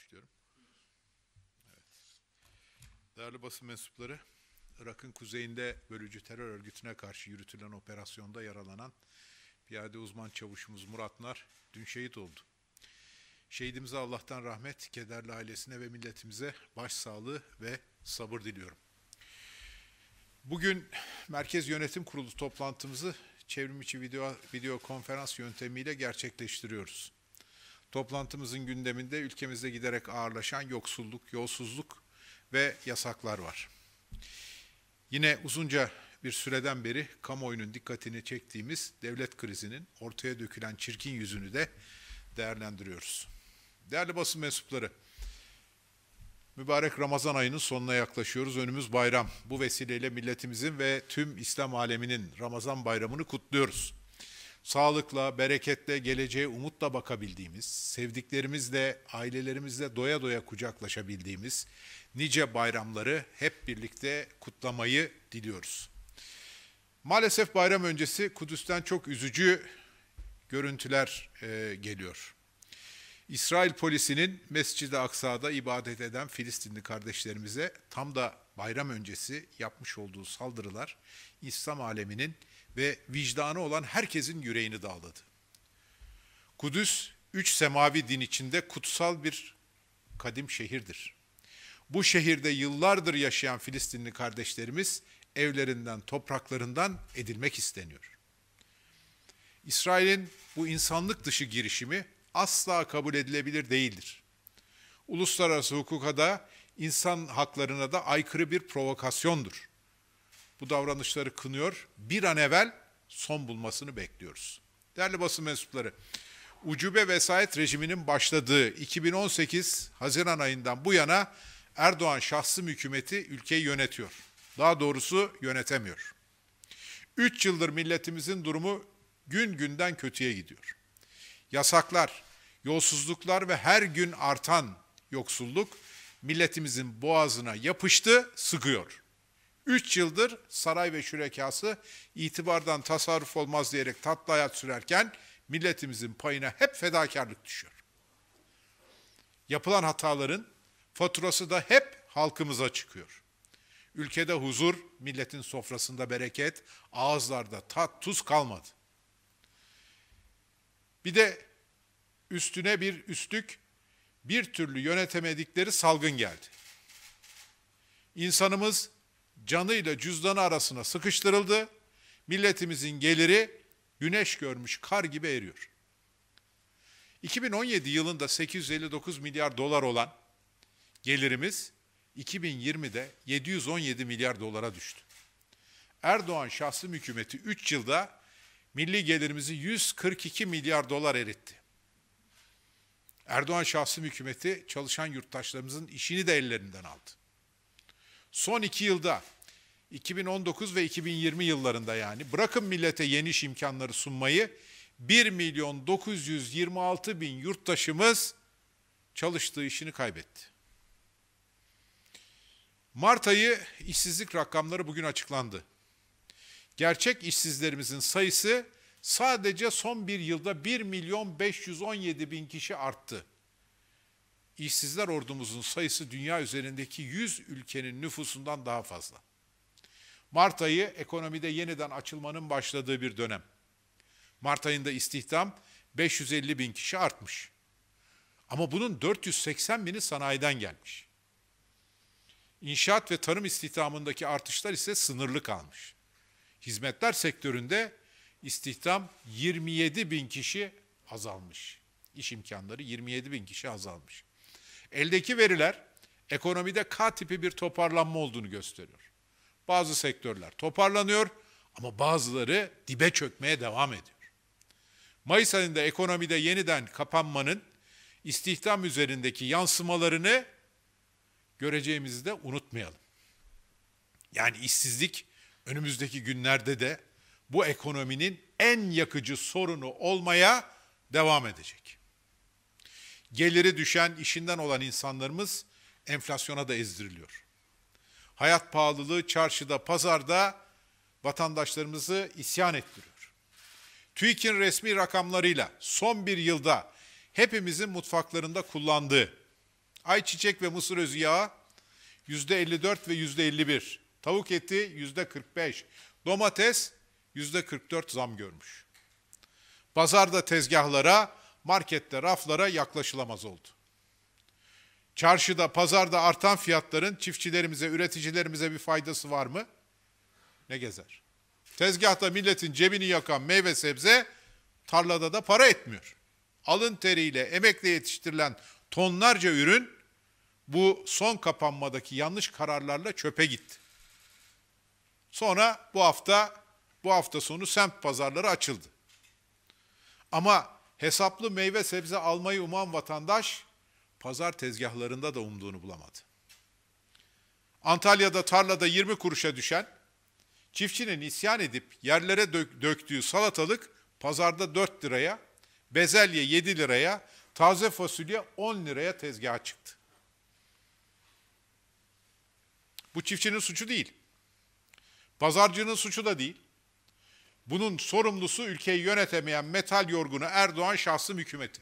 başlıyorum. Evet. Değerli basın mensupları, Irak'ın kuzeyinde bölücü terör örgütüne karşı yürütülen operasyonda yaralanan piyade uzman çavuşumuz Murat Nar dün şehit oldu. Şehidimize Allah'tan rahmet, kederli ailesine ve milletimize başsağlığı ve sabır diliyorum. Bugün Merkez Yönetim Kurulu toplantımızı çevrimiçi video, video konferans yöntemiyle gerçekleştiriyoruz. Toplantımızın gündeminde ülkemizde giderek ağırlaşan yoksulluk, yolsuzluk ve yasaklar var. Yine uzunca bir süreden beri kamuoyunun dikkatini çektiğimiz devlet krizinin ortaya dökülen çirkin yüzünü de değerlendiriyoruz. Değerli basın mensupları, mübarek Ramazan ayının sonuna yaklaşıyoruz. Önümüz bayram. Bu vesileyle milletimizin ve tüm İslam aleminin Ramazan bayramını kutluyoruz sağlıkla, bereketle, geleceğe umutla bakabildiğimiz, sevdiklerimizle, ailelerimizle doya doya kucaklaşabildiğimiz nice bayramları hep birlikte kutlamayı diliyoruz. Maalesef bayram öncesi Kudüs'ten çok üzücü görüntüler e, geliyor. İsrail polisinin Mescid-i Aksa'da ibadet eden Filistinli kardeşlerimize tam da bayram öncesi yapmış olduğu saldırılar İslam aleminin ve vicdanı olan herkesin yüreğini dağladı. Kudüs, üç semavi din içinde kutsal bir kadim şehirdir. Bu şehirde yıllardır yaşayan Filistinli kardeşlerimiz evlerinden, topraklarından edilmek isteniyor. İsrail'in bu insanlık dışı girişimi asla kabul edilebilir değildir. Uluslararası hukuka da insan haklarına da aykırı bir provokasyondur bu davranışları kınıyor. Bir an evvel son bulmasını bekliyoruz. Değerli basın mensupları, ucube vesayet rejiminin başladığı 2018 Haziran ayından bu yana Erdoğan şahsım hükümeti ülkeyi yönetiyor. Daha doğrusu yönetemiyor. Üç yıldır milletimizin durumu gün günden kötüye gidiyor. Yasaklar, yolsuzluklar ve her gün artan yoksulluk milletimizin boğazına yapıştı, sıkıyor. Üç yıldır saray ve şürekası itibardan tasarruf olmaz diyerek tatlı hayat sürerken milletimizin payına hep fedakarlık düşüyor. Yapılan hataların faturası da hep halkımıza çıkıyor. Ülkede huzur, milletin sofrasında bereket, ağızlarda tat, tuz kalmadı. Bir de üstüne bir üstlük bir türlü yönetemedikleri salgın geldi. İnsanımız canıyla cüzdanı arasına sıkıştırıldı. Milletimizin geliri güneş görmüş kar gibi eriyor. 2017 yılında 859 milyar dolar olan gelirimiz 2020'de 717 milyar dolara düştü. Erdoğan şahsi hükümeti 3 yılda milli gelirimizi 142 milyar dolar eritti. Erdoğan şahsi hükümeti çalışan yurttaşlarımızın işini de ellerinden aldı son iki yılda 2019 ve 2020 yıllarında yani bırakın millete yeniş imkanları sunmayı 1 milyon 926 bin yurttaşımız çalıştığı işini kaybetti. Mart ayı işsizlik rakamları bugün açıklandı. Gerçek işsizlerimizin sayısı sadece son bir yılda 1 milyon 517 bin kişi arttı. İşsizler ordumuzun sayısı dünya üzerindeki 100 ülkenin nüfusundan daha fazla. Mart ayı ekonomide yeniden açılmanın başladığı bir dönem. Mart ayında istihdam 550 bin kişi artmış. Ama bunun 480 bini sanayiden gelmiş. İnşaat ve tarım istihdamındaki artışlar ise sınırlı kalmış. Hizmetler sektöründe istihdam 27 bin kişi azalmış. İş imkanları 27 bin kişi azalmış. Eldeki veriler ekonomide K tipi bir toparlanma olduğunu gösteriyor. Bazı sektörler toparlanıyor ama bazıları dibe çökmeye devam ediyor. Mayıs ayında ekonomide yeniden kapanmanın istihdam üzerindeki yansımalarını göreceğimizi de unutmayalım. Yani işsizlik önümüzdeki günlerde de bu ekonominin en yakıcı sorunu olmaya devam edecek geliri düşen, işinden olan insanlarımız enflasyona da ezdiriliyor. Hayat pahalılığı çarşıda, pazarda vatandaşlarımızı isyan ettiriyor. TÜİK'in resmi rakamlarıyla son bir yılda hepimizin mutfaklarında kullandığı ayçiçek ve mısır özü yağı yüzde %54 ve yüzde %51, tavuk eti yüzde %45, domates yüzde %44 zam görmüş. Pazarda tezgahlara markette raflara yaklaşılamaz oldu. Çarşıda, pazarda artan fiyatların çiftçilerimize, üreticilerimize bir faydası var mı? Ne gezer? Tezgahta milletin cebini yakan meyve sebze tarlada da para etmiyor. Alın teriyle, emekle yetiştirilen tonlarca ürün bu son kapanmadaki yanlış kararlarla çöpe gitti. Sonra bu hafta bu hafta sonu semt pazarları açıldı. Ama Hesaplı meyve sebze almayı uman vatandaş pazar tezgahlarında da umduğunu bulamadı. Antalya'da tarlada 20 kuruşa düşen çiftçinin isyan edip yerlere döktüğü salatalık pazarda 4 liraya, bezelye 7 liraya, taze fasulye 10 liraya tezgaha çıktı. Bu çiftçinin suçu değil. Pazarcının suçu da değil. Bunun sorumlusu ülkeyi yönetemeyen metal yorgunu Erdoğan şahsım hükümeti.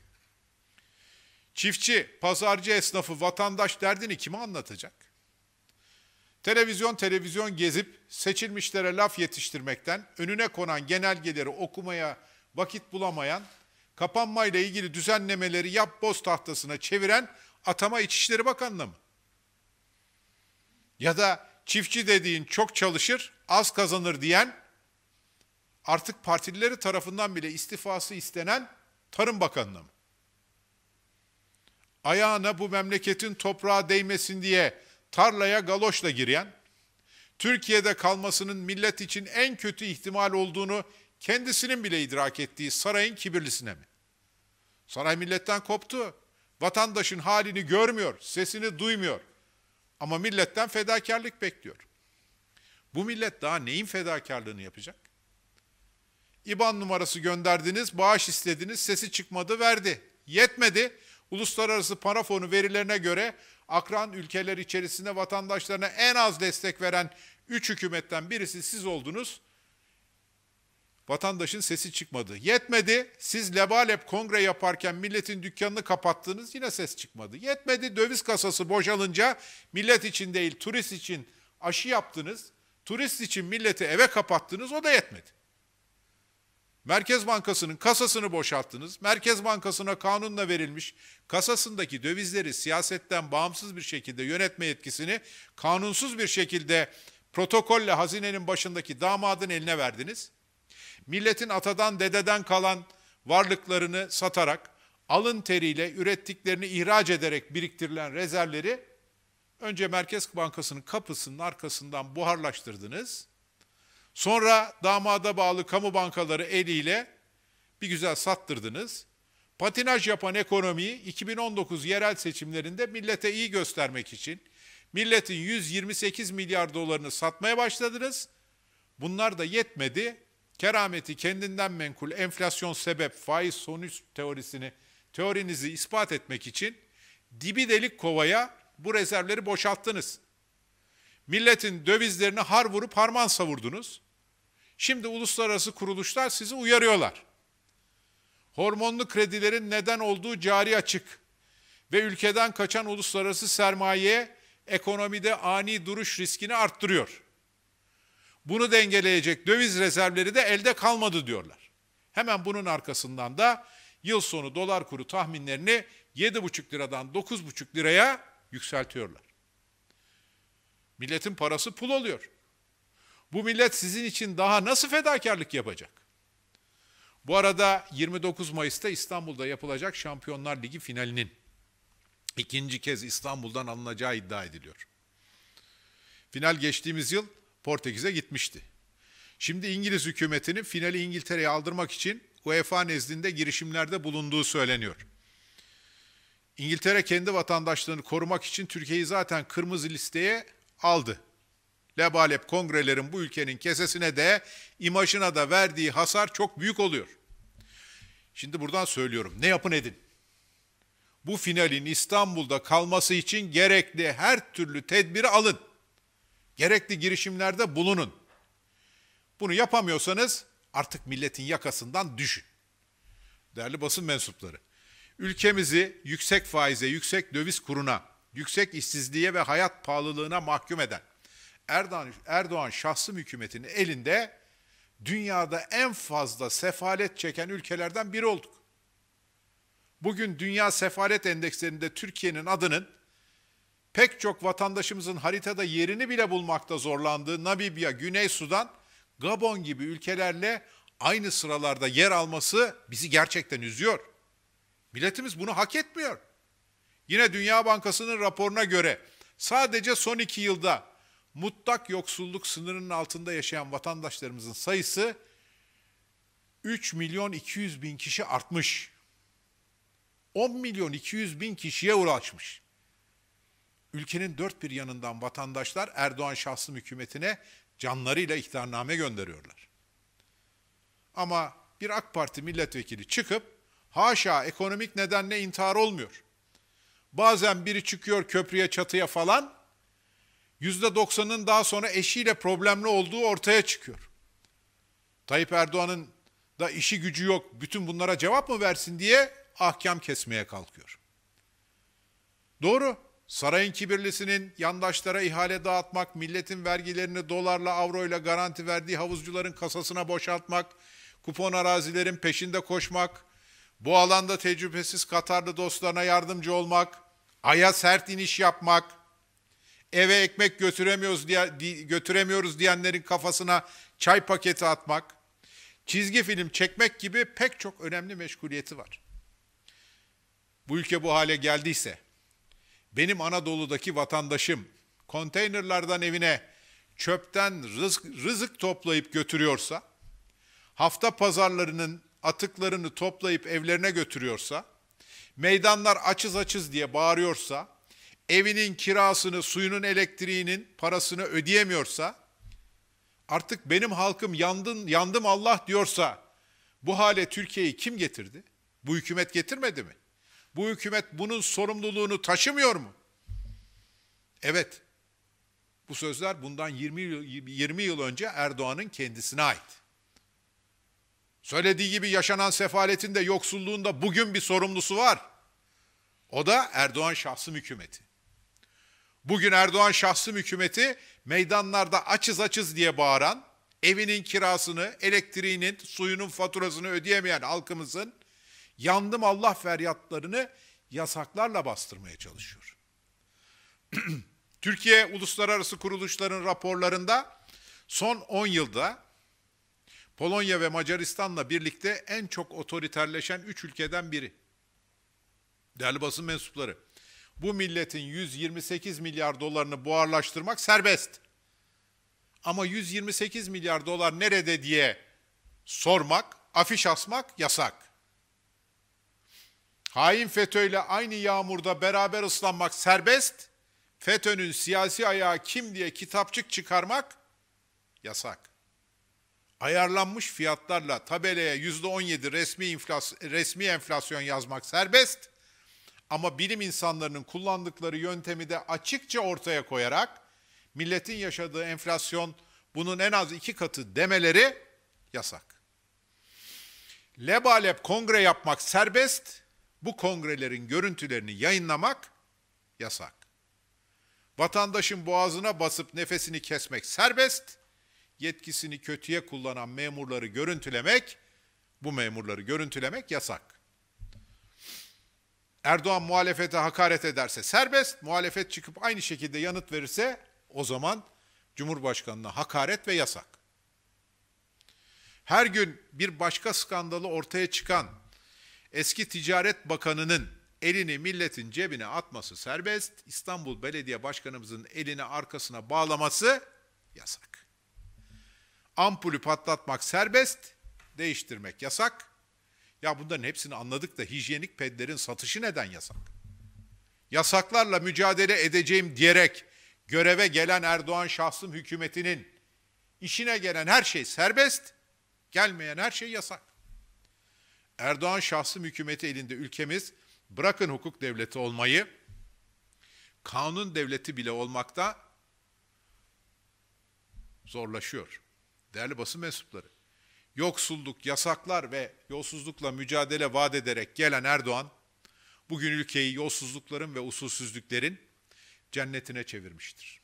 Çiftçi, pazarcı esnafı, vatandaş derdini kime anlatacak? Televizyon televizyon gezip seçilmişlere laf yetiştirmekten önüne konan genelgeleri okumaya vakit bulamayan, kapanmayla ilgili düzenlemeleri yap boz tahtasına çeviren atama İçişleri Bakanlığı mı? Ya da çiftçi dediğin çok çalışır, az kazanır diyen artık partilileri tarafından bile istifası istenen Tarım Bakanı'na Ayağına bu memleketin toprağa değmesin diye tarlaya galoşla giren, Türkiye'de kalmasının millet için en kötü ihtimal olduğunu kendisinin bile idrak ettiği sarayın kibirlisine mi? Saray milletten koptu. Vatandaşın halini görmüyor, sesini duymuyor. Ama milletten fedakarlık bekliyor. Bu millet daha neyin fedakarlığını yapacak? IBAN numarası gönderdiniz, bağış istediniz, sesi çıkmadı, verdi. Yetmedi. Uluslararası Para Fonu verilerine göre akran ülkeler içerisinde vatandaşlarına en az destek veren 3 hükümetten birisi siz oldunuz. Vatandaşın sesi çıkmadı. Yetmedi. Siz lebalep kongre yaparken milletin dükkanını kapattınız. Yine ses çıkmadı. Yetmedi. Döviz kasası boşalınca millet için değil turist için aşı yaptınız. Turist için milleti eve kapattınız. O da yetmedi. Merkez Bankası'nın kasasını boşalttınız. Merkez Bankası'na kanunla verilmiş kasasındaki dövizleri siyasetten bağımsız bir şekilde yönetme yetkisini kanunsuz bir şekilde protokolle hazinenin başındaki damadın eline verdiniz. Milletin atadan dededen kalan varlıklarını satarak alın teriyle ürettiklerini ihraç ederek biriktirilen rezervleri önce Merkez Bankası'nın kapısının arkasından buharlaştırdınız. Sonra damada bağlı kamu bankaları eliyle bir güzel sattırdınız. Patinaj yapan ekonomiyi 2019 yerel seçimlerinde millete iyi göstermek için milletin 128 milyar dolarını satmaya başladınız. Bunlar da yetmedi. Kerameti kendinden menkul enflasyon sebep faiz sonuç teorisini teorinizi ispat etmek için dibi delik kovaya bu rezervleri boşalttınız. Milletin dövizlerini har vurup harman savurdunuz. Şimdi uluslararası kuruluşlar sizi uyarıyorlar. Hormonlu kredilerin neden olduğu cari açık ve ülkeden kaçan uluslararası sermaye ekonomide ani duruş riskini arttırıyor. Bunu dengeleyecek döviz rezervleri de elde kalmadı diyorlar. Hemen bunun arkasından da yıl sonu dolar kuru tahminlerini 7,5 liradan 9,5 liraya yükseltiyorlar. Milletin parası pul oluyor. Bu millet sizin için daha nasıl fedakarlık yapacak? Bu arada 29 Mayıs'ta İstanbul'da yapılacak Şampiyonlar Ligi finalinin ikinci kez İstanbul'dan alınacağı iddia ediliyor. Final geçtiğimiz yıl Portekiz'e gitmişti. Şimdi İngiliz hükümetinin finali İngiltere'ye aldırmak için UEFA nezdinde girişimlerde bulunduğu söyleniyor. İngiltere kendi vatandaşlarını korumak için Türkiye'yi zaten kırmızı listeye aldı lebalep kongrelerin bu ülkenin kesesine de imajına da verdiği hasar çok büyük oluyor. Şimdi buradan söylüyorum. Ne yapın edin. Bu finalin İstanbul'da kalması için gerekli her türlü tedbiri alın. Gerekli girişimlerde bulunun. Bunu yapamıyorsanız artık milletin yakasından düşün. Değerli basın mensupları, ülkemizi yüksek faize, yüksek döviz kuruna, yüksek işsizliğe ve hayat pahalılığına mahkum eden Erdoğan, Erdoğan şahsım hükümetinin elinde dünyada en fazla sefalet çeken ülkelerden biri olduk. Bugün Dünya Sefalet Endekslerinde Türkiye'nin adının pek çok vatandaşımızın haritada yerini bile bulmakta zorlandığı Namibya, Güney Sudan, Gabon gibi ülkelerle aynı sıralarda yer alması bizi gerçekten üzüyor. Milletimiz bunu hak etmiyor. Yine Dünya Bankası'nın raporuna göre sadece son iki yılda mutlak yoksulluk sınırının altında yaşayan vatandaşlarımızın sayısı 3 milyon 200 bin kişi artmış. 10 milyon 200 bin kişiye ulaşmış. Ülkenin dört bir yanından vatandaşlar Erdoğan şahsım hükümetine canlarıyla ihtarname gönderiyorlar. Ama bir AK Parti milletvekili çıkıp haşa ekonomik nedenle intihar olmuyor. Bazen biri çıkıyor köprüye çatıya falan %90'ın daha sonra eşiyle problemli olduğu ortaya çıkıyor. Tayyip Erdoğan'ın da işi gücü yok, bütün bunlara cevap mı versin diye ahkam kesmeye kalkıyor. Doğru, sarayın kibirlisinin yandaşlara ihale dağıtmak, milletin vergilerini dolarla, avroyla garanti verdiği havuzcuların kasasına boşaltmak, kupon arazilerin peşinde koşmak, bu alanda tecrübesiz Katarlı dostlarına yardımcı olmak, aya sert iniş yapmak, eve ekmek götüremiyoruz diye götüremiyoruz diyenlerin kafasına çay paketi atmak, çizgi film çekmek gibi pek çok önemli meşguliyeti var. Bu ülke bu hale geldiyse benim Anadolu'daki vatandaşım konteynerlardan evine çöpten rızık, rızık toplayıp götürüyorsa, hafta pazarlarının atıklarını toplayıp evlerine götürüyorsa, meydanlar açız açız diye bağırıyorsa, evinin kirasını, suyunun, elektriğinin parasını ödeyemiyorsa, artık benim halkım yandın, yandım Allah diyorsa, bu hale Türkiye'yi kim getirdi? Bu hükümet getirmedi mi? Bu hükümet bunun sorumluluğunu taşımıyor mu? Evet. Bu sözler bundan 20 yıl, 20 yıl önce Erdoğan'ın kendisine ait. Söylediği gibi yaşanan sefaletin de yoksulluğun da bugün bir sorumlusu var. O da Erdoğan şahsım hükümeti. Bugün Erdoğan şahsım hükümeti meydanlarda açız açız diye bağıran, evinin kirasını, elektriğinin, suyunun faturasını ödeyemeyen halkımızın yandım Allah feryatlarını yasaklarla bastırmaya çalışıyor. Türkiye uluslararası kuruluşların raporlarında son 10 yılda Polonya ve Macaristan'la birlikte en çok otoriterleşen 3 ülkeden biri. Değerli basın mensupları, bu milletin 128 milyar dolarını buharlaştırmak serbest. Ama 128 milyar dolar nerede diye sormak, afiş asmak yasak. Hain FETÖ ile aynı yağmurda beraber ıslanmak serbest. FETÖ'nün siyasi ayağı kim diye kitapçık çıkarmak yasak. Ayarlanmış fiyatlarla tabelaya %17 resmi, enflas resmi enflasyon yazmak serbest ama bilim insanlarının kullandıkları yöntemi de açıkça ortaya koyarak milletin yaşadığı enflasyon bunun en az iki katı demeleri yasak. Lebalep kongre yapmak serbest, bu kongrelerin görüntülerini yayınlamak yasak. Vatandaşın boğazına basıp nefesini kesmek serbest, yetkisini kötüye kullanan memurları görüntülemek, bu memurları görüntülemek yasak. Erdoğan muhalefete hakaret ederse serbest, muhalefet çıkıp aynı şekilde yanıt verirse o zaman Cumhurbaşkanına hakaret ve yasak. Her gün bir başka skandalı ortaya çıkan eski Ticaret Bakanı'nın elini milletin cebine atması serbest, İstanbul Belediye Başkanımızın elini arkasına bağlaması yasak. Ampulü patlatmak serbest, değiştirmek yasak. Ya bunların hepsini anladık da hijyenik pedlerin satışı neden yasak? Yasaklarla mücadele edeceğim diyerek göreve gelen Erdoğan şahsım hükümetinin işine gelen her şey serbest, gelmeyen her şey yasak. Erdoğan şahsım hükümeti elinde ülkemiz bırakın hukuk devleti olmayı, kanun devleti bile olmakta zorlaşıyor. Değerli basın mensupları, yoksulluk, yasaklar ve yolsuzlukla mücadele vaat ederek gelen Erdoğan, bugün ülkeyi yolsuzlukların ve usulsüzlüklerin cennetine çevirmiştir.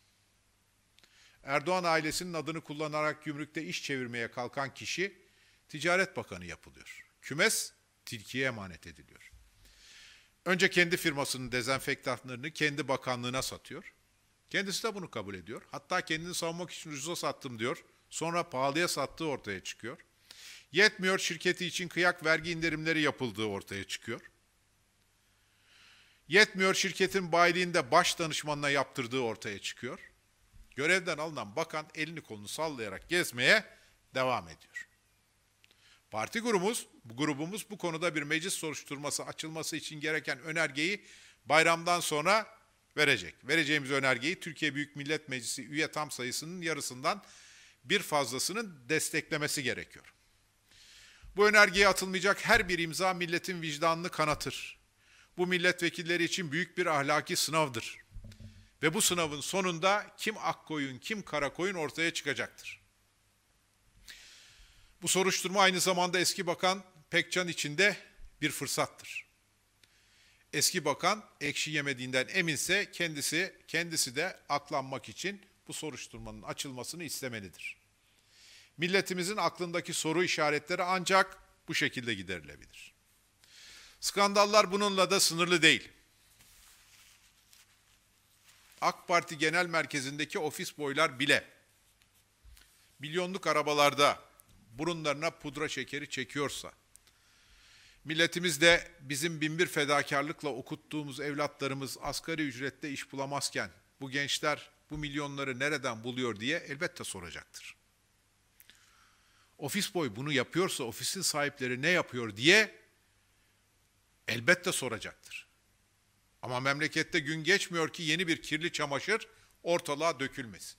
Erdoğan ailesinin adını kullanarak gümrükte iş çevirmeye kalkan kişi Ticaret Bakanı yapılıyor. Kümes tilkiye emanet ediliyor. Önce kendi firmasının dezenfektanlarını kendi bakanlığına satıyor. Kendisi de bunu kabul ediyor. Hatta kendini savunmak için ucuza sattım diyor. Sonra pahalıya sattığı ortaya çıkıyor. Yetmiyor şirketi için kıyak vergi indirimleri yapıldığı ortaya çıkıyor. Yetmiyor şirketin bayiliğinde baş danışmanına yaptırdığı ortaya çıkıyor. Görevden alınan bakan elini kolunu sallayarak gezmeye devam ediyor. Parti grubumuz, grubumuz bu konuda bir meclis soruşturması açılması için gereken önergeyi bayramdan sonra verecek. Vereceğimiz önergeyi Türkiye Büyük Millet Meclisi üye tam sayısının yarısından bir fazlasının desteklemesi gerekiyor. Bu önergeye atılmayacak her bir imza milletin vicdanını kanatır. Bu milletvekilleri için büyük bir ahlaki sınavdır. Ve bu sınavın sonunda kim ak koyun kim karakoyun ortaya çıkacaktır. Bu soruşturma aynı zamanda eski bakan Pekcan için de bir fırsattır. Eski bakan ekşi yemediğinden eminse kendisi kendisi de aklanmak için bu soruşturmanın açılmasını istemelidir.'' Milletimizin aklındaki soru işaretleri ancak bu şekilde giderilebilir. Skandallar bununla da sınırlı değil. AK Parti Genel Merkezi'ndeki ofis boylar bile milyonluk arabalarda burunlarına pudra şekeri çekiyorsa, milletimiz de bizim binbir fedakarlıkla okuttuğumuz evlatlarımız asgari ücrette iş bulamazken bu gençler bu milyonları nereden buluyor diye elbette soracaktır ofis boy bunu yapıyorsa ofisin sahipleri ne yapıyor diye elbette soracaktır. Ama memlekette gün geçmiyor ki yeni bir kirli çamaşır ortalığa dökülmesin.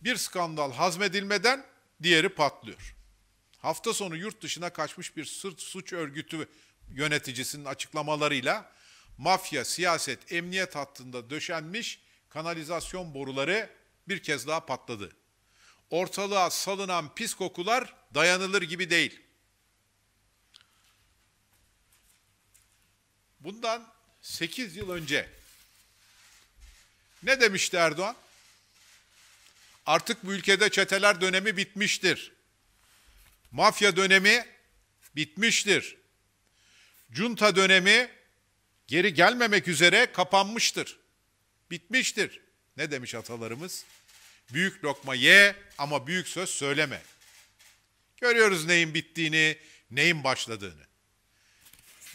Bir skandal hazmedilmeden diğeri patlıyor. Hafta sonu yurt dışına kaçmış bir sırt suç örgütü yöneticisinin açıklamalarıyla mafya, siyaset, emniyet hattında döşenmiş kanalizasyon boruları bir kez daha patladı ortalığa salınan pis kokular dayanılır gibi değil. Bundan 8 yıl önce ne demişti Erdoğan? Artık bu ülkede çeteler dönemi bitmiştir. Mafya dönemi bitmiştir. Junta dönemi geri gelmemek üzere kapanmıştır. Bitmiştir. Ne demiş atalarımız? Büyük lokma ye ama büyük söz söyleme. Görüyoruz neyin bittiğini, neyin başladığını.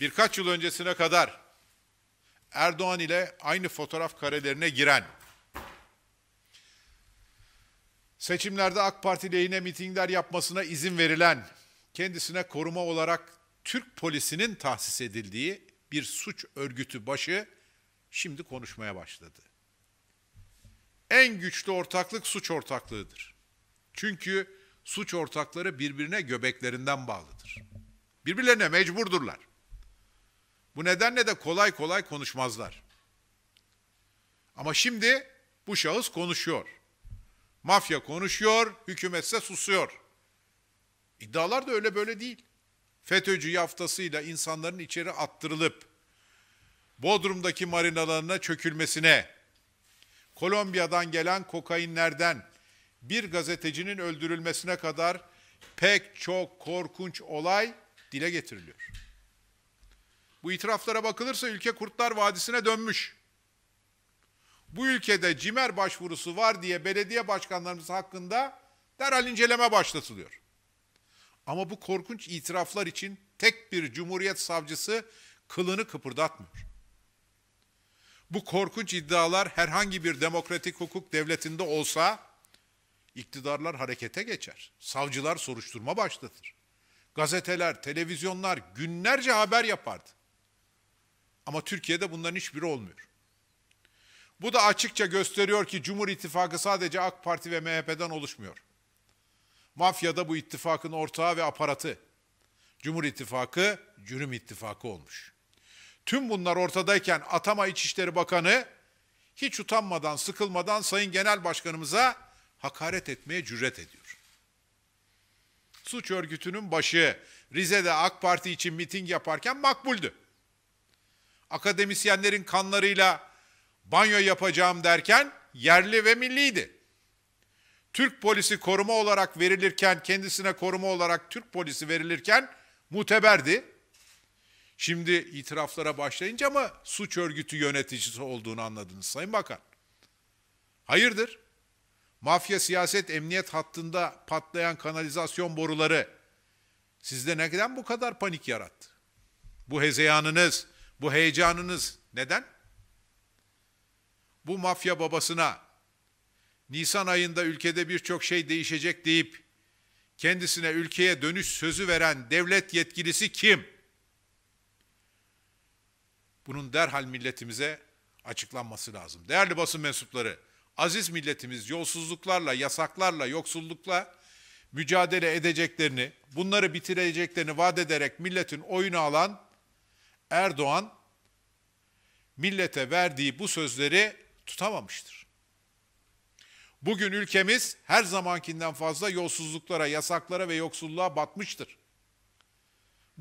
Birkaç yıl öncesine kadar Erdoğan ile aynı fotoğraf karelerine giren, seçimlerde AK Parti lehine mitingler yapmasına izin verilen, kendisine koruma olarak Türk polisinin tahsis edildiği bir suç örgütü başı şimdi konuşmaya başladı en güçlü ortaklık suç ortaklığıdır. Çünkü suç ortakları birbirine göbeklerinden bağlıdır. Birbirlerine mecburdurlar. Bu nedenle de kolay kolay konuşmazlar. Ama şimdi bu şahıs konuşuyor. Mafya konuşuyor, hükümetse susuyor. İddialar da öyle böyle değil. FETÖ'cü yaftasıyla insanların içeri attırılıp Bodrum'daki marinalarına çökülmesine, Kolombiya'dan gelen kokainlerden bir gazetecinin öldürülmesine kadar pek çok korkunç olay dile getiriliyor. Bu itiraflara bakılırsa ülke Kurtlar Vadisi'ne dönmüş. Bu ülkede cimer başvurusu var diye belediye başkanlarımız hakkında derhal inceleme başlatılıyor. Ama bu korkunç itiraflar için tek bir cumhuriyet savcısı kılını kıpırdatmıyor bu korkunç iddialar herhangi bir demokratik hukuk devletinde olsa iktidarlar harekete geçer. Savcılar soruşturma başlatır. Gazeteler, televizyonlar günlerce haber yapardı. Ama Türkiye'de bunların hiçbiri olmuyor. Bu da açıkça gösteriyor ki Cumhur İttifakı sadece AK Parti ve MHP'den oluşmuyor. Mafya da bu ittifakın ortağı ve aparatı. Cumhur İttifakı, Cürüm İttifakı olmuş.'' Tüm bunlar ortadayken Atama İçişleri Bakanı hiç utanmadan, sıkılmadan Sayın Genel Başkanımıza hakaret etmeye cüret ediyor. Suç örgütünün başı Rize'de AK Parti için miting yaparken makbuldü. Akademisyenlerin kanlarıyla banyo yapacağım derken yerli ve milliydi. Türk polisi koruma olarak verilirken, kendisine koruma olarak Türk polisi verilirken muteberdi. Şimdi itiraflara başlayınca ama suç örgütü yöneticisi olduğunu anladınız Sayın Bakan. Hayırdır? Mafya siyaset emniyet hattında patlayan kanalizasyon boruları sizde neden bu kadar panik yarattı? Bu hezeyanınız, bu heyecanınız neden? Bu mafya babasına Nisan ayında ülkede birçok şey değişecek deyip kendisine ülkeye dönüş sözü veren devlet yetkilisi kim? Bunun derhal milletimize açıklanması lazım. Değerli basın mensupları, aziz milletimiz yolsuzluklarla, yasaklarla, yoksullukla mücadele edeceklerini, bunları bitireceklerini vaat ederek milletin oyunu alan Erdoğan, millete verdiği bu sözleri tutamamıştır. Bugün ülkemiz her zamankinden fazla yolsuzluklara, yasaklara ve yoksulluğa batmıştır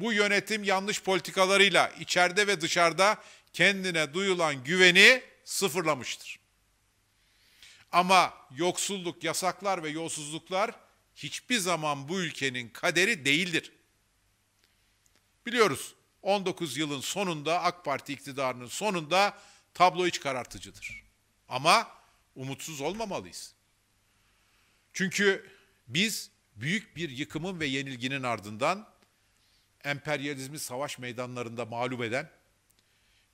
bu yönetim yanlış politikalarıyla içeride ve dışarıda kendine duyulan güveni sıfırlamıştır. Ama yoksulluk, yasaklar ve yolsuzluklar hiçbir zaman bu ülkenin kaderi değildir. Biliyoruz 19 yılın sonunda AK Parti iktidarının sonunda tablo iç karartıcıdır. Ama umutsuz olmamalıyız. Çünkü biz büyük bir yıkımın ve yenilginin ardından emperyalizmi savaş meydanlarında mağlup eden,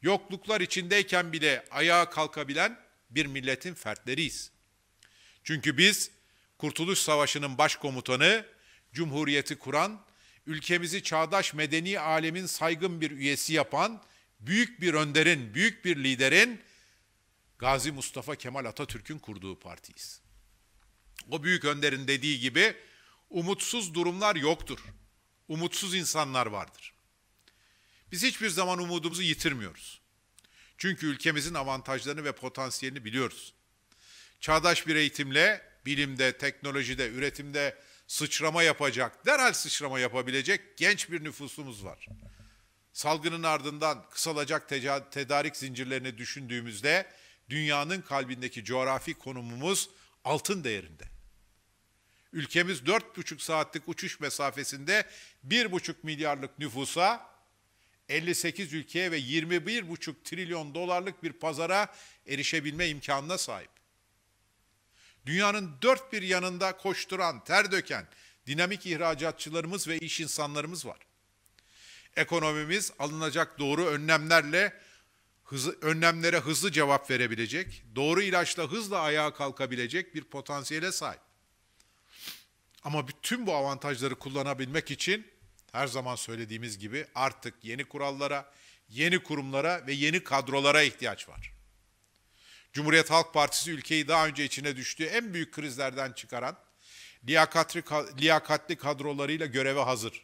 yokluklar içindeyken bile ayağa kalkabilen bir milletin fertleriyiz. Çünkü biz Kurtuluş Savaşı'nın başkomutanı, cumhuriyeti kuran, ülkemizi çağdaş medeni alemin saygın bir üyesi yapan büyük bir önderin, büyük bir liderin Gazi Mustafa Kemal Atatürk'ün kurduğu partiyiz. O büyük önderin dediği gibi umutsuz durumlar yoktur umutsuz insanlar vardır. Biz hiçbir zaman umudumuzu yitirmiyoruz. Çünkü ülkemizin avantajlarını ve potansiyelini biliyoruz. Çağdaş bir eğitimle bilimde, teknolojide, üretimde sıçrama yapacak, derhal sıçrama yapabilecek genç bir nüfusumuz var. Salgının ardından kısalacak tedarik zincirlerini düşündüğümüzde dünyanın kalbindeki coğrafi konumumuz altın değerinde ülkemiz 4,5 saatlik uçuş mesafesinde 1,5 milyarlık nüfusa, 58 ülkeye ve 21,5 trilyon dolarlık bir pazara erişebilme imkanına sahip. Dünyanın dört bir yanında koşturan, ter döken, dinamik ihracatçılarımız ve iş insanlarımız var. Ekonomimiz alınacak doğru önlemlerle hızı, önlemlere hızlı cevap verebilecek, doğru ilaçla hızla ayağa kalkabilecek bir potansiyele sahip. Ama bütün bu avantajları kullanabilmek için her zaman söylediğimiz gibi artık yeni kurallara, yeni kurumlara ve yeni kadrolara ihtiyaç var. Cumhuriyet Halk Partisi ülkeyi daha önce içine düştüğü en büyük krizlerden çıkaran liyakatli, liyakatli kadrolarıyla göreve hazır.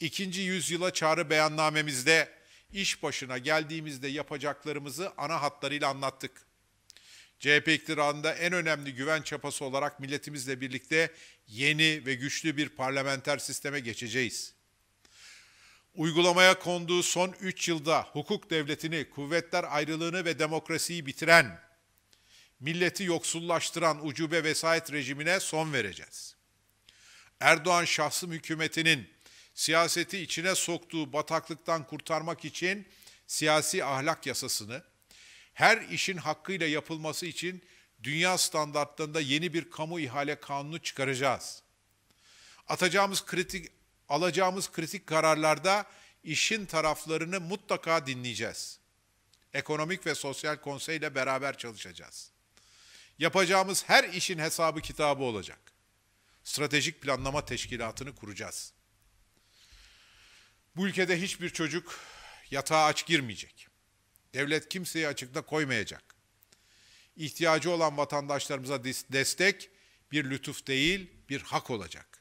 İkinci yüzyıla çağrı beyannamemizde iş başına geldiğimizde yapacaklarımızı ana hatlarıyla anlattık. CHP iktidarında en önemli güven çapası olarak milletimizle birlikte yeni ve güçlü bir parlamenter sisteme geçeceğiz. Uygulamaya konduğu son 3 yılda hukuk devletini, kuvvetler ayrılığını ve demokrasiyi bitiren, milleti yoksullaştıran ucube vesayet rejimine son vereceğiz. Erdoğan şahsım hükümetinin siyaseti içine soktuğu bataklıktan kurtarmak için siyasi ahlak yasasını, her işin hakkıyla yapılması için dünya standartlarında yeni bir kamu ihale kanunu çıkaracağız. Atacağımız kritik, alacağımız kritik kararlarda işin taraflarını mutlaka dinleyeceğiz. Ekonomik ve Sosyal Konsey ile beraber çalışacağız. Yapacağımız her işin hesabı kitabı olacak. Stratejik Planlama Teşkilatı'nı kuracağız. Bu ülkede hiçbir çocuk yatağa aç girmeyecek. Devlet kimseyi açıkta koymayacak. İhtiyacı olan vatandaşlarımıza destek bir lütuf değil, bir hak olacak.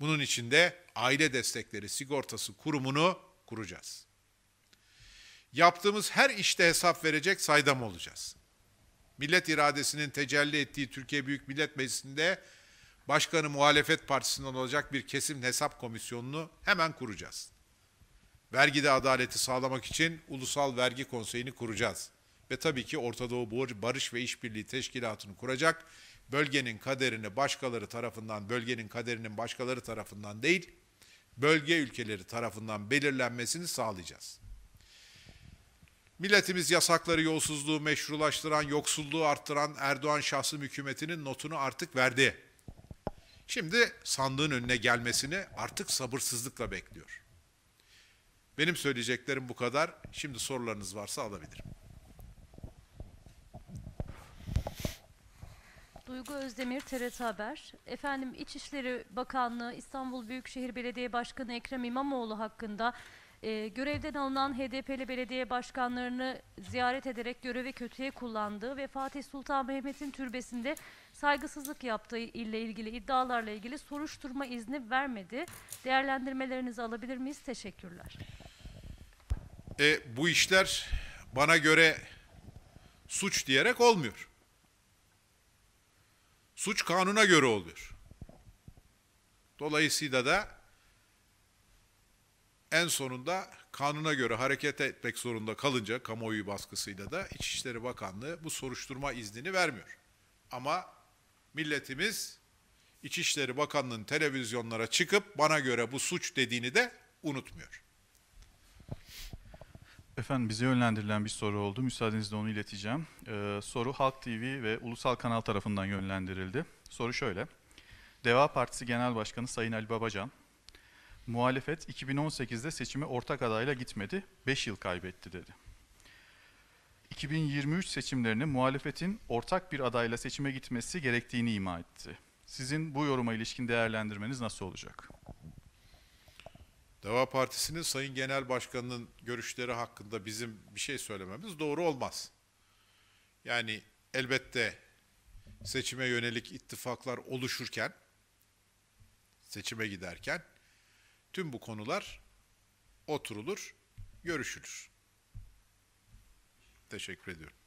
Bunun için de aile destekleri sigortası kurumunu kuracağız. Yaptığımız her işte hesap verecek saydam olacağız. Millet iradesinin tecelli ettiği Türkiye Büyük Millet Meclisi'nde başkanı muhalefet partisinden olacak bir kesim hesap komisyonunu hemen kuracağız. Vergide adaleti sağlamak için Ulusal Vergi Konseyi'ni kuracağız. Ve tabii ki Orta Doğu Barış ve İşbirliği Teşkilatı'nı kuracak. Bölgenin kaderini başkaları tarafından, bölgenin kaderinin başkaları tarafından değil, bölge ülkeleri tarafından belirlenmesini sağlayacağız. Milletimiz yasakları, yolsuzluğu meşrulaştıran, yoksulluğu arttıran Erdoğan şahsı hükümetinin notunu artık verdi. Şimdi sandığın önüne gelmesini artık sabırsızlıkla bekliyor. Benim söyleyeceklerim bu kadar. Şimdi sorularınız varsa alabilirim. Duygu Özdemir, TRT Haber. Efendim İçişleri Bakanlığı İstanbul Büyükşehir Belediye Başkanı Ekrem İmamoğlu hakkında e, görevden alınan HDP'li belediye başkanlarını ziyaret ederek görevi kötüye kullandığı ve Fatih Sultan Mehmet'in türbesinde saygısızlık yaptığı ile ilgili iddialarla ilgili soruşturma izni vermedi. Değerlendirmelerinizi alabilir miyiz? Teşekkürler e, bu işler bana göre suç diyerek olmuyor. Suç kanuna göre oluyor. Dolayısıyla da en sonunda kanuna göre hareket etmek zorunda kalınca kamuoyu baskısıyla da İçişleri Bakanlığı bu soruşturma iznini vermiyor. Ama milletimiz İçişleri Bakanlığı'nın televizyonlara çıkıp bana göre bu suç dediğini de unutmuyor. Efendim bize yönlendirilen bir soru oldu. Müsaadenizle onu ileteceğim. Ee, soru Halk TV ve Ulusal Kanal tarafından yönlendirildi. Soru şöyle. Deva Partisi Genel Başkanı Sayın Ali Babacan, muhalefet 2018'de seçime ortak adayla gitmedi, 5 yıl kaybetti dedi. 2023 seçimlerini muhalefetin ortak bir adayla seçime gitmesi gerektiğini ima etti. Sizin bu yoruma ilişkin değerlendirmeniz nasıl olacak? Deva Partisi'nin Sayın Genel Başkanı'nın görüşleri hakkında bizim bir şey söylememiz doğru olmaz. Yani elbette seçime yönelik ittifaklar oluşurken, seçime giderken tüm bu konular oturulur, görüşülür. Teşekkür ediyorum.